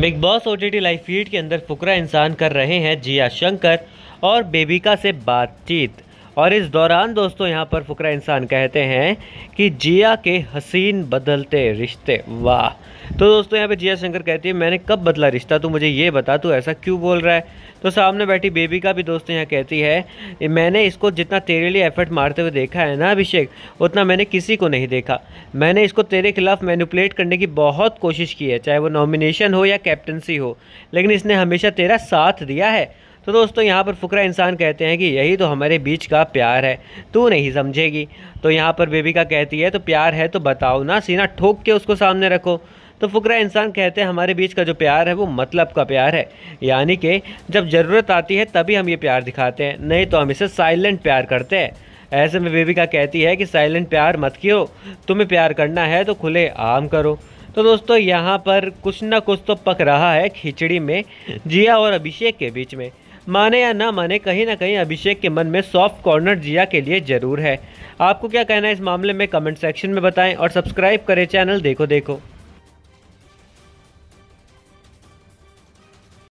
big Boss O T live feed के अंदर फुकरा इंसान कर रहे हैं जिया शंकर और बेबिका से बातचीत और इस दौरान दोस्तों यहाँ पर फुकरा इंसान कहते हैं कि जिया के हसीन बदलते रिश्ते वाह तो दोस्तों यहाँ पे जिया शंकर कहती है मैंने कब बदला रिश्ता तू मुझे ये बता तू ऐसा क्यों बोल रहा है तो सामने बैठी बेबी का भी दोस्तों यहाँ कहती है मैंने इसको जितना तेरे लिए एफर्ट मारते हुए देखा है ना अभिषेक उतना मैंने किसी को नहीं देखा मैंने इसको तेरे खिलाफ मैनिपुलेट करने की बहुत कोशिश की है चाहे वो नॉमिनेशन हो या कैप्टनसी हो लेकिन इसने हमेशा तेरा साथ दिया है तो दोस्तों यहाँ पर फुकरा इंसान कहते हैं कि यही तो हमारे बीच का प्यार है तू नहीं समझेगी तो यहाँ पर बेबी का कहती है तो प्यार है तो बताओ ना सीना ठोक के उसको सामने रखो तो फुकरा इंसान कहते हैं हमारे बीच का जो प्यार है वो मतलब का प्यार है यानी कि जब ज़रूरत आती है तभी हम ये प्यार दिखाते हैं नहीं तो हम इसे साइलेंट प्यार करते हैं ऐसे में बेबी का कहती है कि साइलेंट प्यार मत कियो तुम्हें प्यार करना है तो खुले आम करो तो दोस्तों यहाँ पर कुछ ना कुछ तो पक रहा है खिचड़ी में जिया और अभिषेक के बीच में माने या ना माने कहीं ना कहीं अभिषेक के मन में सॉफ्ट कॉर्नर जिया के लिए ज़रूर है आपको क्या कहना है इस मामले में कमेंट सेक्शन में बताएं और सब्सक्राइब करें चैनल देखो देखो